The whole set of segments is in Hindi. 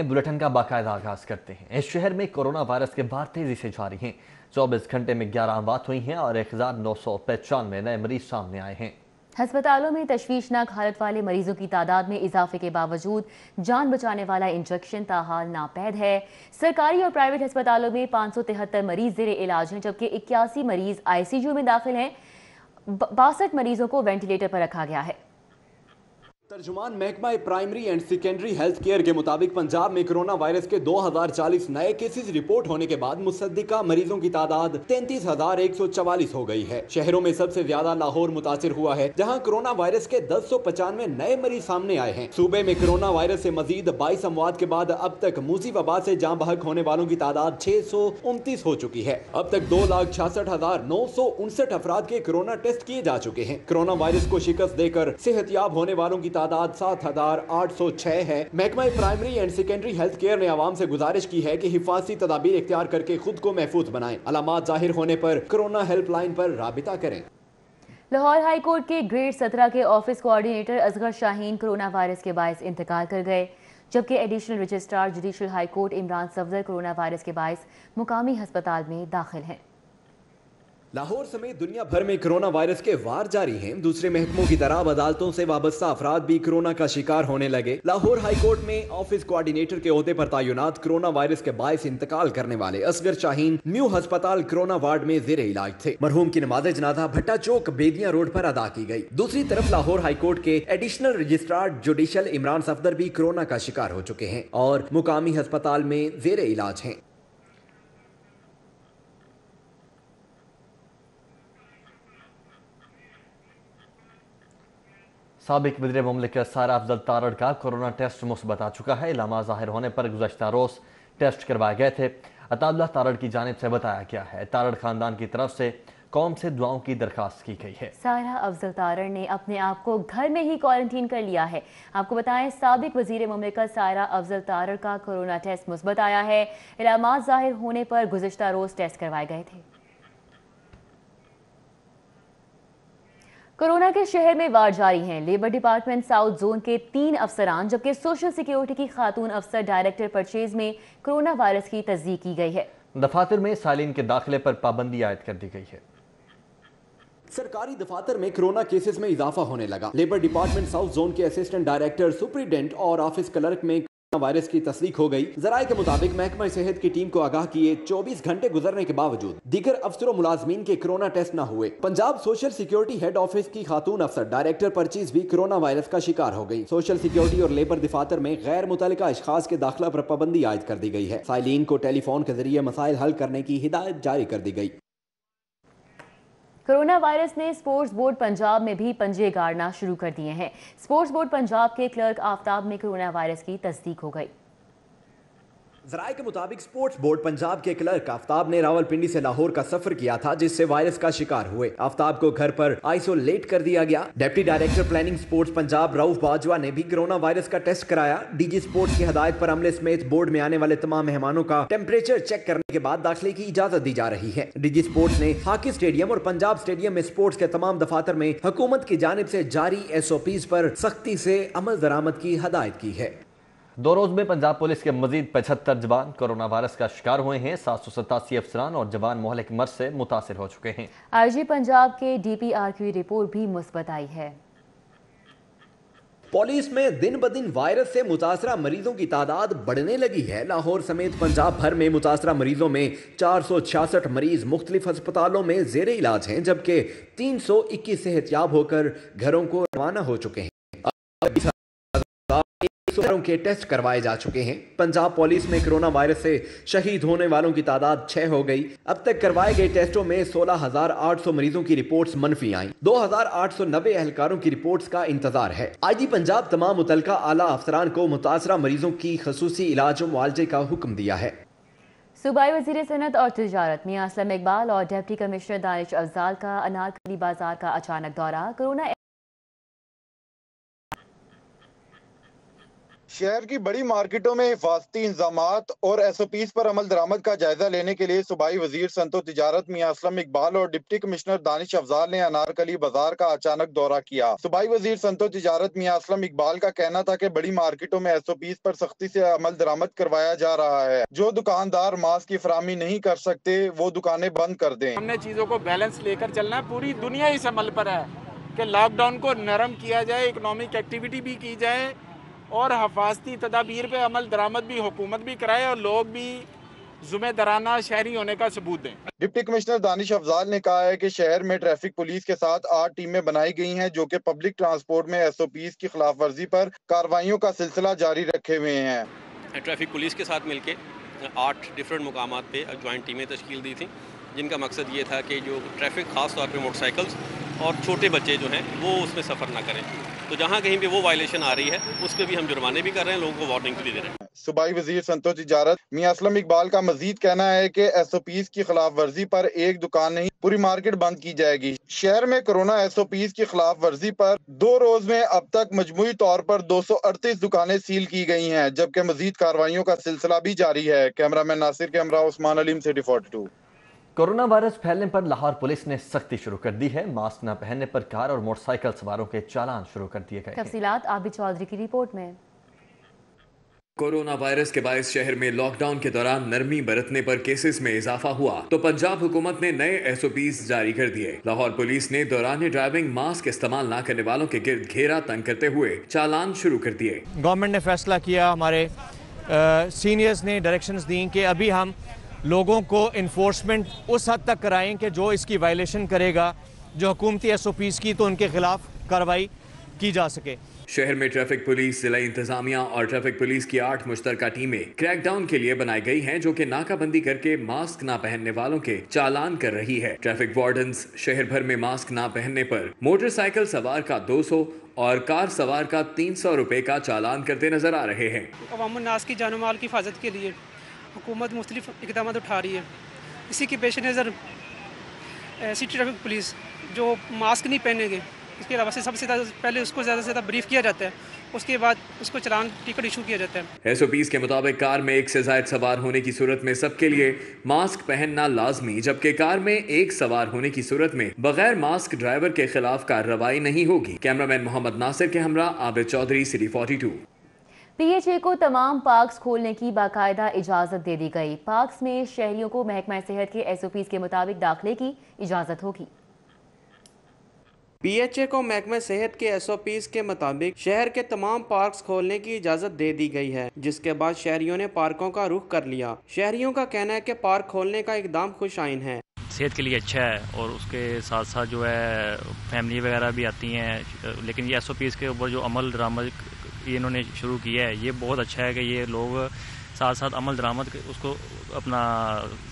बुलेटिन का बाकायदा आगाज करते हैं इस शहर में कोरोना वायरस के बाहर तेजी से जारी हैं चौबीस घंटे में ग्यारह अमवात हुई हैं और एक हजार नौ सौ पचानवे नए मरीज सामने आए हैं हस्पतालों में तश्वीशनाक हालत वाले मरीजों की तादाद में इजाफे के बावजूद जान बचाने वाला इंजेक्शन ताहाल नापैद है सरकारी और प्राइवेट अस्पतालों में पाँच सौ तिहत्तर मरीज जेर इलाज हैं जबकि इक्यासी मरीज आई सी यू में दाखिल हैं बासठ मरीजों को वेंटिलेटर पर रखा गया है तर्जुमान महकमा primary and secondary health care के मुताबिक पंजाब में कोरोना वायरस के 2040 नए केसेस रिपोर्ट होने के बाद मुसद्दिका मरीजों की तादाद तैंतीस हजार एक सौ चवालीस हो गई है शहरों में सबसे ज्यादा लाहौर मुतासर हुआ है जहां कोरोना वायरस के दस सौ पचानवे नए मरीज सामने आए हैं सूबे में कोरोना वायरस ऐसी मजीद बाईस अमवाद के बाद अब तक मुसीबाबाद ऐसी जाम बहक होने वालों की तादाद छह सौ उनतीस हो चुकी है अब तक दो लाख छियासठ हजार नौ सौ उनसठ के कोरोना टेस्ट किए जा चुके हैं कोरोना वायरस को शिकस्त देकर सेहतियाब होने वालों की तादाद सात हजार आठ सौ छह है महकमा primary and secondary health care ने आवाम ऐसी गुजारिश की है की हिफाजती तदाबीर इख्तियार करके खुद को महफूज बनाए अलामत जाहिर होने पर कोरोना हेल्पलाइन पर रबिता करें लाहौर हाई कोर्ट के ग्रेड सत्रह के office coordinator Asghar Shaheen corona virus के बायस इंतकाल कर गए जबकि additional registrar judicial high court Imran Safdar corona virus के बायस मुकामी हस्पताल में दाखिल हैं लाहौर समेत दुनिया भर में कोरोना वायरस के वार जारी हैं दूसरे महकमों की तरह अदालतों से वाबस्ता अफराद भी कोरोना का शिकार होने लगे लाहौर हाई कोर्ट में ऑफिस कोऑर्डिनेटर के अहदे पर तैनात कोरोना वायरस के बायस इंतकाल करने वाले असगर शाहीन न्यू अस्पताल कोरोना वार्ड में जेर इलाज थे मरहूम की नमाज जनाजा भट्टा चौक बेदिया रोड आरोप अदा की गयी दूसरी तरफ लाहौर हाईकोर्ट के additional registrar judicial Imran Safdar भी कोरोना का शिकार हो चुके हैं और मुकामी अस्पताल में जेर इलाज है सबक वजर ममलिकत सारा अफजल तारड़ का कोरोना टेस्ट मुस्बत आ चुका है इलामा जाहिर होने पर गुजशत रोज़ टेस्ट करवाए गए थे अताबला तारड़ की जानब से बताया गया है तारड़ खानदान की तरफ से कौम से दुआओं की दरखास्त की गई है सारा अफजल तारड़ ने अपने आप को घर में ही क्वारंटीन कर लिया है आपको बताएं सबक वजीर ममलिकत सारा अफजल तारड़ का कोरोना टेस्ट मुस्बत आया है इलामा जाहिर होने पर गुजशत रोज़ टेस्ट करवाए गए थे कोरोना के शहर में वार जारी हैं लेबर डिपार्टमेंट साउथ जोन के तीन अफसरान जबकि सोशल सिक्योरिटी की खातून अफसर डायरेक्टर परचेज में कोरोना वायरस की तस्दीक की गई है दफातर में सालीन के दाखिले पर पाबंदी आयद कर दी गई है सरकारी दफातर में कोरोना केसेस में इजाफा होने लगा लेबर डिपार्टमेंट साउथ जोन के असिस्टेंट डायरेक्टर सुप्रीडेंट और ऑफिस क्लर्क में वायरस की तस्दीक हो गई जराये के मुताबिक महकमा सेहत की टीम को आगाह किए 24 घंटे गुजरने के बावजूद दीगर अफसरों मुलाजमीन के कोरोना टेस्ट न हुए Punjab social security head office की खातून अफसर डायरेक्टर परचीज भी कोरोना वायरस का शिकार हो गई सोशल सिक्योरिटी और लेबर दफातर में गैर मुतल अशाज के दाखिला पर पाबंदी आयद कर दी गई है साइलिन को टेलीफोन के जरिए मसाइल हल करने की हिदायत जारी कर दी गई कोरोना वायरस ने स्पोर्ट्स बोर्ड पंजाब में भी पंजे गाड़ना शुरू कर दिए हैं स्पोर्ट्स बोर्ड पंजाब के क्लर्क आफ्ताब में कोरोना वायरस की तस्दीक हो गई जराये के मुताबिक स्पोर्ट्स बोर्ड पंजाब के क्लर्क आफ्ताब ने रावलपिंडी से लाहौर का सफर किया था जिससे वायरस का शिकार हुए आफ्ताब को घर पर आइसोलेट कर दिया गया deputy director planning sports Punjab Rauf Bajwa ने भी कोरोना वायरस का टेस्ट कराया डीजी स्पोर्ट्स की हदायत पर अमले समेत बोर्ड में आने वाले तमाम मेहमानों का टेम्परेचर चेक करने के बाद दाखिले की इजाजत दी जा रही है डीजी स्पोर्ट्स ने हाकी स्टेडियम और पंजाब स्टेडियम में स्पोर्ट्स के तमाम दफातर में हुकूमत की जानब ऐसी जारी एस ओ पीज आरोप सख्ती ऐसी अमल दरामद की हदायत की है दो रोज में पंजाब पुलिस के मजीद पचहत्तर जवान कोरोना वायरस का शिकार हुए हैं सात सौ सतासी अफसरान और जवान मोहलिक मर्ज से मुतासर हो चुके हैं आईजी पंजाब के डीपीआर की रिपोर्ट भी मुस्बत आई है पुलिस में दिन ब दिन वायरस से मुतासरा मरीजों की तादाद बढ़ने लगी है लाहौर समेत पंजाब भर में मुतासरा मरीजों में चार सौ छियासठ मरीज मुख्तलिफ अस्पतालों में जेर इलाज हैं जबकि तीन सौ इक्कीस सेहतियाब होकर घरों को रवाना हो चुके हैं सौ के टेस्ट करवाए जा चुके हैं पंजाब पुलिस में कोरोना वायरस से शहीद होने वालों की तादाद छह हो गई अब तक करवाए गए टेस्टों में 16,800 मरीजों की रिपोर्ट्स मनफी आई 2,890 एहलकारों की रिपोर्ट्स का इंतजार है आई पंजाब तमाम मुतलका आला अफसरान को मुतासरा मरीजों की खसूसी इलाज मुआवजे का हुक्म दिया है सूबाई वजीर सनत और तजारत मियाँ असलम इकबाल और डिप्टी कमिश्नर दानिश अफजाल का अनारकली बाजार का अचानक दौरा कोरोना शहर की बड़ी मार्केटों में हिफाजती इंजाम और एस ओ पीज पर अमल दरामद का जायजा लेने के लिए सूबाई वजीर संतो तजारत मियाँ असलम इकबाल और डिप्टी कमिश्नर दानिश अफजाल ने अनारकली बाजार का अचानक दौरा किया सूबाई वजीर संतो तजारत मियाँ असलम इकबाल का कहना था की बड़ी मार्केटों में एस ओ पीज पर सख्ती से अमल दरामद करवाया जा रहा है जो दुकानदार मास्क की फरहमी नहीं कर सकते वो दुकानें बंद कर दे हमने चीजों को बैलेंस लेकर चलना है पूरी दुनिया इस अमल पर है की लॉकडाउन को नरम किया जाए इकोनॉमिक एक्टिविटी भी की जाए और हफाजती तदाबीर पर अमल दरामद भी हुकूमत भी कराए और लोग भी जुम्मेदाराना शहरी होने का सबूत दें डिप्टी कमिश्नर दानिश अफजाल ने कहा है कि शहर में ट्रैफिक पुलिस के साथ आठ टीमें बनाई गई हैं जो कि पब्लिक ट्रांसपोर्ट में एस ओ पी की खिलाफ वर्जी पर कार्रवाइयों का सिलसिला जारी रखे हुए हैं ट्रैफिक पुलिस के साथ मिलकर आठ डिफरेंट मुकाम पर ज्वाइंट टीमें तश्कील दी थी जिनका मकसद ये था कि जो ट्रैफिक खास तौर पर मोटरसाइकिल्स और छोटे बच्चे जो हैं वो उसमें सफ़र ना करें तो जहाँ कहीं भी वो वायलेशन आ रही है उस पर भी हम जुर्माने भी कर रहे हैं लोगों को वार्निंग भी दे रहे हैं सुबाई वजीर संतोष इजारत मियाँ असलम इकबाल का मजीद कहना है कि एस ओ पीज की खिलाफ वर्जी पर एक दुकान नहीं पूरी मार्केट बंद की जाएगी शहर में कोरोना एस ओ पीज की खिलाफ वर्जी पर दो रोज में अब तक मजमू तौर पर दो सौ अड़तीस दुकानें सील की गई हैं जबकि मजीद कार्रवाइयों का सिलसिला भी जारी है camera man Nasir camera Usman Aleem City forty two corona virus फैलने पर लाहौर पुलिस ने सख्ती शुरू कर दी है मास्क न पहनने पर कार और मोटरसाइकिल सवारों के चालान शुरू कर दिए गए तफसी आबी चौधरी की रिपोर्ट में कोरोना वायरस के बायस शहर में लॉकडाउन के दौरान नरमी बरतने पर केसेस में इजाफा हुआ तो पंजाब हुकूमत ने नए एस ओ जारी कर दिए लाहौर पुलिस ने दौरान ड्राइविंग मास्क इस्तेमाल ना करने वालों के गिर्द घेरा तंग करते हुए चालान शुरू कर दिए गवर्नमेंट ने फैसला किया हमारे सीनियर्स ने डायरेक्शंस दी कि अभी हम लोगों को इन्फोर्समेंट उस हद तक कराएं कि जो इसकी वायलेशन करेगा जो हकूमती एस ओ पीज़ की तो उनके ख़िलाफ़ कार्रवाई की जा सके शहर में ट्रैफिक पुलिस जिला इंतजामिया और ट्रैफिक पुलिस की आठ मुश्तर टीमें क्रैकडाउन के लिए बनाई गई हैं जो कि नाकाबंदी करके मास्क ना पहनने वालों के चालान कर रही है ट्रैफिक वार्डन शहर भर में मास्क ना पहनने पर मोटरसाइकिल सवार का 200 और कार सवार का तीन सौ रुपए का चालान करते नजर आ रहे हैं की जानो माल की हिफाजत के लिए हुकूमत मुख्तलिफ इकदाम उठा रही है इसी के पेश नज़र सिटी ट्रैफिक पुलिस जो मास्क नहीं पहनेंगे इसके अलावा से सबसे ज़्यादा पहले उसको ज़्यादा से ज़्यादा ब्रीफ किया जाता है उसके बाद उसको चलान टिकट इशू किया जाता है एस ओ पीज के मुताबिक कार में एक से जायद सवार होने की सूरत में सबके लिए मास्क पहनना लाजमी जबकि कार में एक सवार होने की सूरत में बगैर मास्क ड्राइवर के खिलाफ कार्रवाई नहीं होगी कैमरामैन मोहम्मद नासिर के हमरा Abid Chaudhry City forty two PHA को तमाम पार्क्स खोलने की बाकायदा इजाजत दे दी गई पार्क्स में शहरियों को महकमा सेहत के एसओपीज के मुताबिक दाखिले की इजाजत होगी पीएचए को महकमे सेहत के एसओपीस के मुताबिक शहर के तमाम पार्क्स खोलने की इजाजत दे दी गई है जिसके बाद शहरियों ने पार्कों का रुख कर लिया शहरियों का कहना है कि पार्क खोलने का एकदम खुश आइन है सेहत के लिए अच्छा है और उसके साथ साथ जो है फैमिली वगैरह भी आती हैं लेकिन ये एस के ऊपर जो अमल दरामद इन्होंने शुरू किया है ये बहुत अच्छा है कि ये लोग साथ साथ अमल दरामद उसको अपना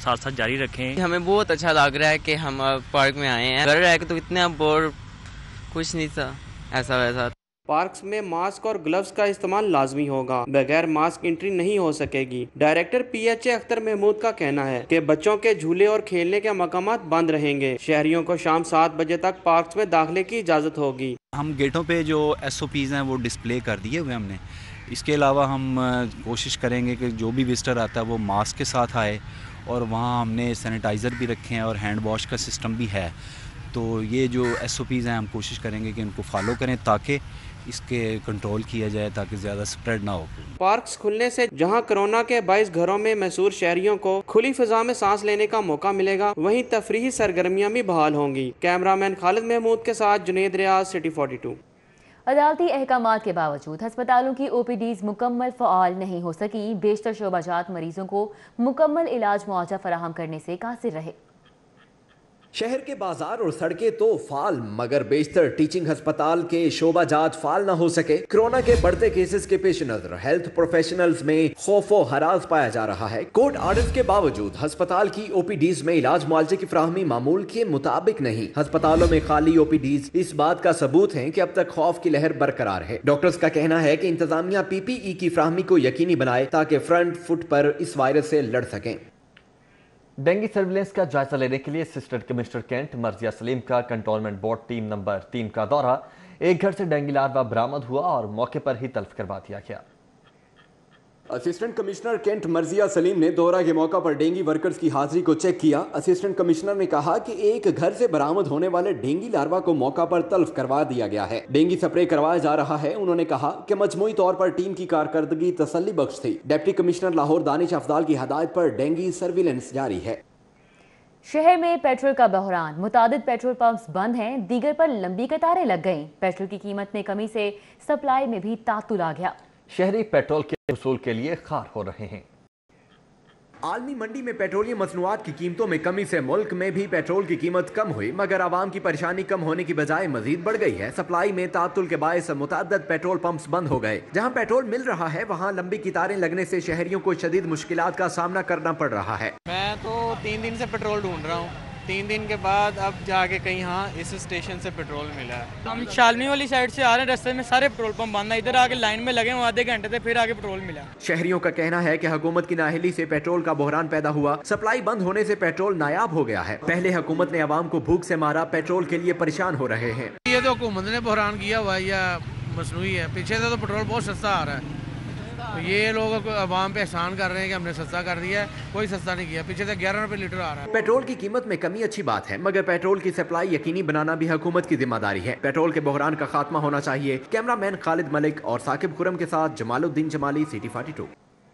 साथ साथ जारी रखें हमें बहुत अच्छा लग रहा है कि हम पार्क में आए हैं कर रह के तो इतना बोर कुछ नहीं था ऐसा वैसा पार्क्स में मास्क और ग्लव्स का इस्तेमाल लाजमी होगा बगैर मास्क एंट्री नहीं हो सकेगी director P H A Akhtar Mahmood का कहना है कि बच्चों के झूले और खेलने के मकाम बंद रहेंगे शहरियों को शाम सात बजे तक पार्क में दाखिले की इजाज़त होगी हम गेटों पे जो एस ओ पीज़ हैं वो डिस्प्ले कर दिए हुए हमने इसके अलावा हम कोशिश करेंगे कि जो भी विजिटर आता है वो मास्क के साथ आए और वहाँ हमने सैनिटाइज़र भी रखे हैं और हैंड वॉश का सिस्टम भी है तो ये जो एस ओ पीज़ हैं हम कोशिश करेंगे कि उनको फॉलो करें ताकि इसके कंट्रोल किया जाए ताकि ज़्यादा स्प्रेड ना हो पार्क खुलने से जहाँ कोरोना के बाईस घरों में मशहूर शहरियों को खुली फिजा में सांस लेने का मौका मिलेगा वहीं तफरी सरगर्मियाँ भी बहाल होंगी कैमरा मैन खालिद महमूद के साथ Junaid Riaz City forty two अदालती अहकाम के बावजूद हस्पतालों की ओ पी डीज़ मुकम्मल फ़ाल नहीं हो सकी बेशतर शोबाजात मरीजों को मुकम्मल इलाज मुआवजा फराहम करने से कासिर रहे शहर के बाजार और सड़कें तो फाल मगर बेशतर टीचिंग अस्पताल के शोभा जात फाल ना हो सके कोरोना के बढ़ते केसेस के पेश नजर हेल्थ प्रोफेशनल्स में खौफ हराज पाया जा रहा है कोर्ट आर्डर के बावजूद अस्पताल की ओपीडीज में इलाज मुआवजे की फ्राहमी मामूल के मुताबिक नहीं अस्पतालों में खाली ओपीडीज इस बात का सबूत है की अब तक खौफ की लहर बरकरार है डॉक्टर्स का कहना है की इंतजामिया पीपीई की फ्राहमी को यकीनी बनाए ताकि फ्रंट फुट पर इस वायरस ऐसी लड़ सके डेंगू सर्विलेंस का जायजा लेने के लिए assistant commissioner cantt Marzia Saleem का कंटोनमेंट बोर्ड टीम नंबर तीन का दौरा एक घर से डेंगू लार्वा बरामद हुआ और मौके पर ही तल्फ करवा दिया गया assistant commissioner cantt Marzia Saleem ने दौरा के मौका पर डेंगी वर्कर्स की हाजिरी को चेक किया असिस्टेंट कमिश्नर ने कहा कि एक घर से बरामद होने वाले डेंगी लार्वा को मौका पर तल्फ करवा दिया गया है डेंगी स्प्रे करवाया जा रहा है उन्होंने कहा कि मजमुई तौर पर टीम की कारकर्दगी तसली बख्श थी डिप्टी कमिश्नर लाहौर दानिश अफदाल की हदायत पर डेंगी सर्विलेंस जारी है शहर में पेट्रोल का बहरान मुताद पेट्रोल पंप्स बंद हैं दीगर पर लंबी कतारें लग गईं पेट्रोल की कीमत में कमी से सप्लाई में भी तातुल आ गया शहरी पेट्रोल के वसूल के लिए खार हो रहे हैं आलमी मंडी में पेट्रोलियम मसनूआत की कीमतों में कमी से मुल्क में भी पेट्रोल की कीमत कम हुई मगर आवाम की परेशानी कम होने की बजाय मजीद बढ़ गई है सप्लाई में तातुल के बायस मुतद पेट्रोल पंप्स बंद हो गए जहां पेट्रोल मिल रहा है वहां लंबी कतारें लगने से शहरियों को शदीद मुश्किल का सामना करना पड़ रहा है मैं तो तीन दिन से पेट्रोल ढूंढ रहा हूँ तीन दिन के बाद अब जाके कहीं हाँ इस स्टेशन से पेट्रोल मिला है हम शालमी वाली साइड से आ रहे हैं रस्ते में सारे पेट्रोल पंप बंद है इधर आके लाइन में लगे हुए आधे घंटे थे फिर आगे पेट्रोल मिला शहरियों का कहना है की हुकूमत की नाहली से पेट्रोल का बहरान पैदा हुआ सप्लाई बंद होने से पेट्रोल नायाब हो गया है पहले हुकूमत ने आवाम को भूख से मारा पेट्रोल के लिए परेशान हो रहे हैं ये तो हुकूमत ने बहरान किया हुआ या मसनू है पीछे से तो पेट्रोल बहुत सस्ता आ रहा है तो ये लोग आवाम पे एहसान कर रहे हैं कि हमने सस्ता कर दिया है कोई सस्ता नहीं किया पीछे से ग्यारह रुपए लीटर आ रहा है पेट्रोल की कीमत में कमी अच्छी बात है मगर पेट्रोल की सप्लाई यकीनी बनाना भी हुकूमत की जिम्मेदारी है पेट्रोल के बहरान का खात्मा होना चाहिए कैमरा मैन खालिद मलिक और साकिब खुरम के साथ Jamaluddin Jamali City forty two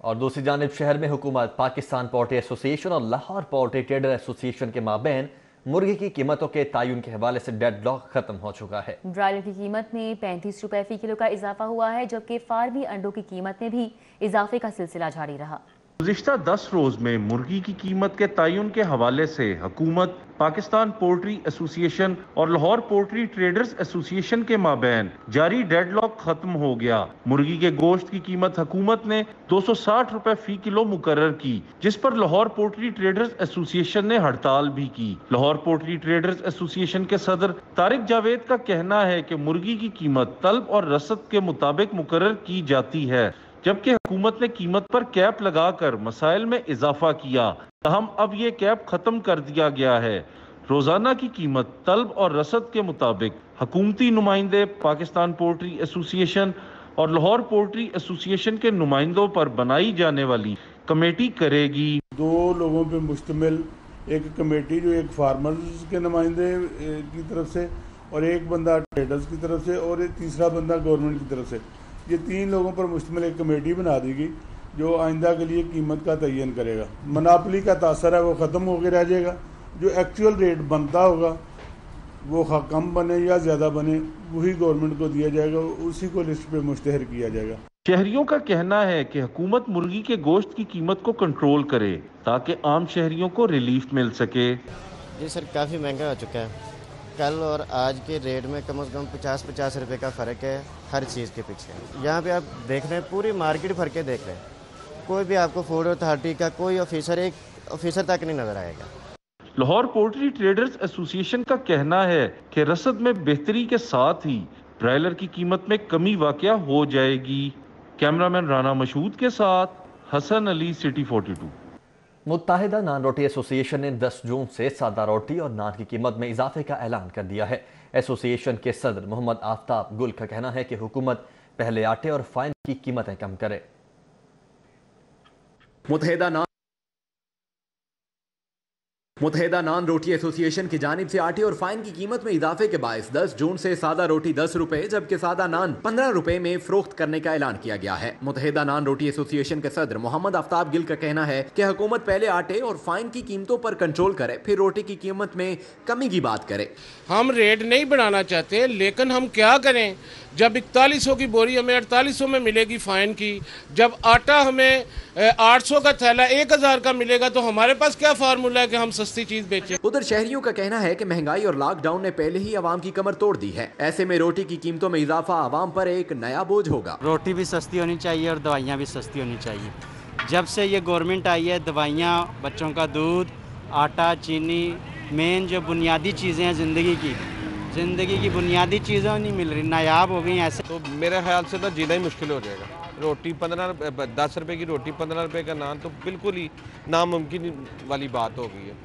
और दूसरी जानब शहर में हुकूमत पाकिस्तान पोर्टे एसोसिएशन और लाहौर पोर्टे ट्रेडर एसोसिएशन के माबेन मुर्गी की कीमतों के तयन के हवाले से डेड लॉक खत्म हो चुका है ब्रायलर की कीमत में पैंतीस रुपए फी किलो का इजाफा हुआ है जबकि फार्मी अंडों की कीमत में भी इजाफे का सिलसिला जारी रहा गुजशत दस रोज में मुर्गी की कीमत के तयन के हवाले से हुकूमत पाकिस्तान पोल्ट्री एसोसिएशन और लाहौर पोल्ट्री ट्रेडर्स एसोसिएशन के माबेन जारी डेडलॉक खत्म हो गया मुर्गी के गोश्त की कीमत हुकूमत ने दो सौ साठ रुपए फी किलो मुकर की जिस पर लाहौर पोल्ट्री ट्रेडर्स एसोसिएशन ने हड़ताल भी की लाहौर पोल्ट्री ट्रेडर्स एसोसिएशन के सदर तारिक जावेद का कहना है की मुर्गी की कीमत तलब और रसद के मुताबिक मुकर की जाती है जबकि हुकूमत ने कीमत पर कैप लगाकर मसाइल में इजाफा किया तहम अब ये कैप खत्म कर दिया गया है रोजाना की कीमत तलब और रसद के मुताबिक हकूमती नुमाइंदे पाकिस्तान पोल्ट्री एसोसिएशन और लाहौर पोल्ट्री एसोसिएशन के नुमाइंदों पर बनाई जाने वाली कमेटी करेगी दो लोगों पर मुश्तमिल एक कमेटी जो एक फार्मर्स के नुमाइंदे की तरफ से और एक बंदा ट्रेडर्स की तरफ से और तीसरा बंदा गवर्नमेंट की तरफ से ये तीन लोगों पर मुश्तमल एक कमेटी बना दी गई जो आइंदा के लिए कीमत का तयन करेगा मनापली का तासर है वो ख़त्म होकर रह जाएगा जो एक्चुअल रेट बनता होगा वो कम बने या ज़्यादा बने वही गवर्नमेंट को दिया जाएगा उसी को लिस्ट पे मुश्तहर किया जाएगा शहरियों का कहना है कि हुकूमत मुर्गी के गोश्त की कीमत को कंट्रोल करे ताकि आम शहरियों को रिलीफ मिल सके जी सर काफ़ी महंगा हो चुका है कल और आज के रेट में कम से कम पचास पचास रुपए का फ़र्क है हर चीज़ के पीछे यहाँ पे आप देख रहे हैं पूरी मार्केट भर के देख रहे हैं कोई भी आपको फूड अथॉरिटी का कोई ऑफिसर एक ऑफिसर तक नहीं नज़र आएगा लाहौर पोल्ट्री ट्रेडर्स एसोसिएशन का कहना है कि रसद में बेहतरी के साथ ही ब्रायलर की कीमत में कमी वाक़ हो जाएगी कैमरामैन राना मशहूद के साथ हसन अली सिटी 42 मुतहदा नान रोटी एसोसिएशन ने 10 जून से सादा रोटी और नान की कीमत में इजाफे का ऐलान कर दिया है एसोसिएशन के सदर मोहम्मद आफ्ताब गुल का कहना है कि हुकूमत पहले आटे और फाइन की कीमतें कम करे मुतहदा नान मुतहदा नान रोटी एसोसिएशन की जानब से आटे और फाइन की कीमत में इजाफे के बायस 10 जून से सादा रोटी दस रुपए जबकि सादा नान पंद्रह रुपए में फरोख्त करने का ऐलान किया गया है मुतहदा नान रोटी एसोसिएशन के सदर मोहम्मद आफ्ताब गिल का कहना है कि हुकूमत पहले आटे और फाइन की कीमतों पर कंट्रोल करे फिर रोटी की कीमत में कमी की बात करे हम रेट नहीं बढ़ाना चाहते लेकिन हम क्या करें जब इकतालीस की बोरी हमें अड़तालीस में मिलेगी फ़ाइन की जब आटा हमें आठ सौ का थैला एक हज़ार का मिलेगा तो हमारे पास क्या फार्मूला है कि हम सस्ती चीज़ बेचें उधर शहरियों का कहना है कि महंगाई और लॉकडाउन ने पहले ही आवाम की कमर तोड़ दी है ऐसे में रोटी की कीमतों में इजाफा आवाम पर एक नया बोझ होगा रोटी भी सस्ती होनी चाहिए और दवाइयाँ भी सस्ती होनी चाहिए जब से ये गवर्नमेंट आई है दवाइयाँ बच्चों का दूध आटा चीनी मेन जो बुनियादी चीज़ें हैं ज़िंदगी की ज़िंदगी की बुनियादी चीज़ें नहीं मिल रही नायाब हो गई ऐसे तो मेरे ख्याल से ना तो जीना ही मुश्किल हो जाएगा रोटी पंद्रह दस रुपये की रोटी पंद्रह रुपये का नान तो बिल्कुल ही नामुमकिन वाली बात हो गई है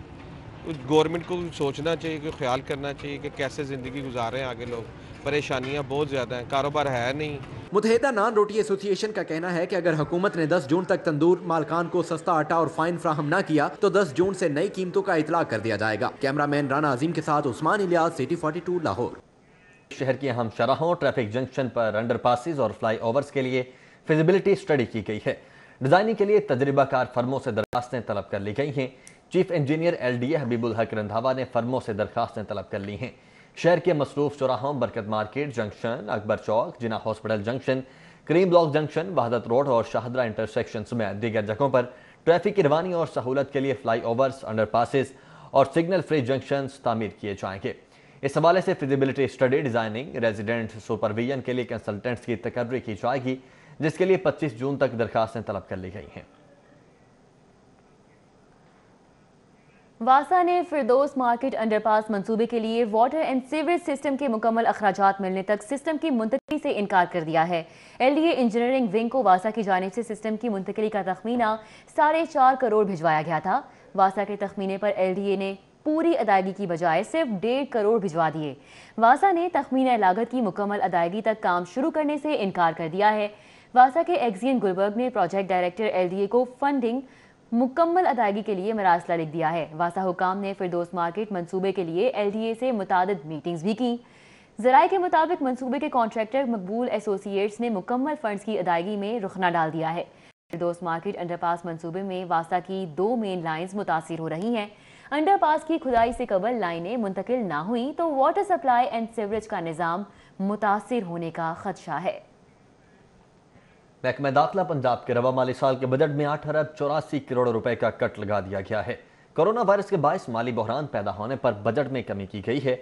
तो गवर्नमेंट को सोचना चाहिए कि ख्याल करना चाहिए कि कैसे ज़िंदगी गुजारें आगे लोग परेशानियाँ बहुत ज़्यादा हैं कारोबार है नहीं मुतहदा नान रोटी एसोसिएशन का कहना है कि अगर हुकूमत ने 10 जून तक तंदूर मालकान को सस्ता आटा और फाइन फ्राहम ना किया तो 10 जून से नई कीमतों का इतला कर दिया जाएगा कैमरामैन राना अजीम के साथ उस्मान इलियास सिटी 42 लाहौर शहर की अहम शराहों ट्रैफिक जंक्शन पर अंडर पासिस और फ्लाई ओवर्स के लिए फिजिबिलिटी स्टडी की गई है डिजाइनिंग के लिए तजर्बाकार फर्मों से दरखास्तें तलब कर ली गई हैं chief engineer L D A Habibul Haq Randhawa ने फर्मों से दरखास्तें तलब कर ली हैं शहर के मसरूफ चौराहों Barkat market junction Akbar Chowk Jinnah hospital junction Karim block junction Wahdat road और शाहदरा इंटरसेक्शन समेत दीगर जगहों पर ट्रैफिक की रवानी और सहूलत के लिए फ्लाई ओवर्स अंडर पासिस और सिग्नल फ्री जंक्शन तामीर किए जाएंगे इस हवाले से feasibility study designing resident supervision के लिए कंसल्टेंट्स की तकर्री की जाएगी जिसके लिए 25 जून तक दरखास्तें तलब कर ली गई हैं वासा ने फिरदोस मार्केट अंडरपास मंसूबे के लिए वाटर एंड सीवरेज सिस्टम के मुकम्मल अखराजात मिलने तक सिस्टम की मुंतकली से इनकार कर दिया है L D A engineering wing को वासा की जानब से सिस्टम की मुंतकली का तखमीना साढ़े चार करोड़ भिजवाया गया था वासा के तखमीने पर एल डी ए ने पूरी अदायगी की बजाय सिर्फ डेढ़ करोड़ भिजवा दिए वासा ने तखमीना लागत की मुकम्मल अदायगी तक काम शुरू करने से इनकार कर दिया है वासा के एक्जियन गुलबर्ग ने project director L D A को फंडिंग मुकम्मल अदायगी के लिए मरासला लिख दिया है वासा हुकाम ने फिरदोस मार्केट मनसूबे के लिए एल डी ए से मुतद मीटिंग्स भी की जराये के मुताबिक मनसूबे के कॉन्ट्रैक्टर मकबूल एसोसिएट्स ने मुकम्मल फंड्स की अदायगी में रुखना डाल दिया है फिरदोस मार्केट अंडरपास मनसूबे में वासा की दो मेन लाइन मुतासर हो रही हैं अंडरपास की खुदाई से कबल लाइनें मुंतकिल ना हुई तो वाटर सप्लाई एंड सीवरेज का निज़ाम मुतासर होने का खदशा है महकमे दाखिला पंजाब के रवा माली साल के बजट में आठ अरब चौरासी करोड़ रुपए का कट लगा दिया गया है कोरोना वायरस के बायस माली बहरान पैदा होने पर बजट में कमी की गई है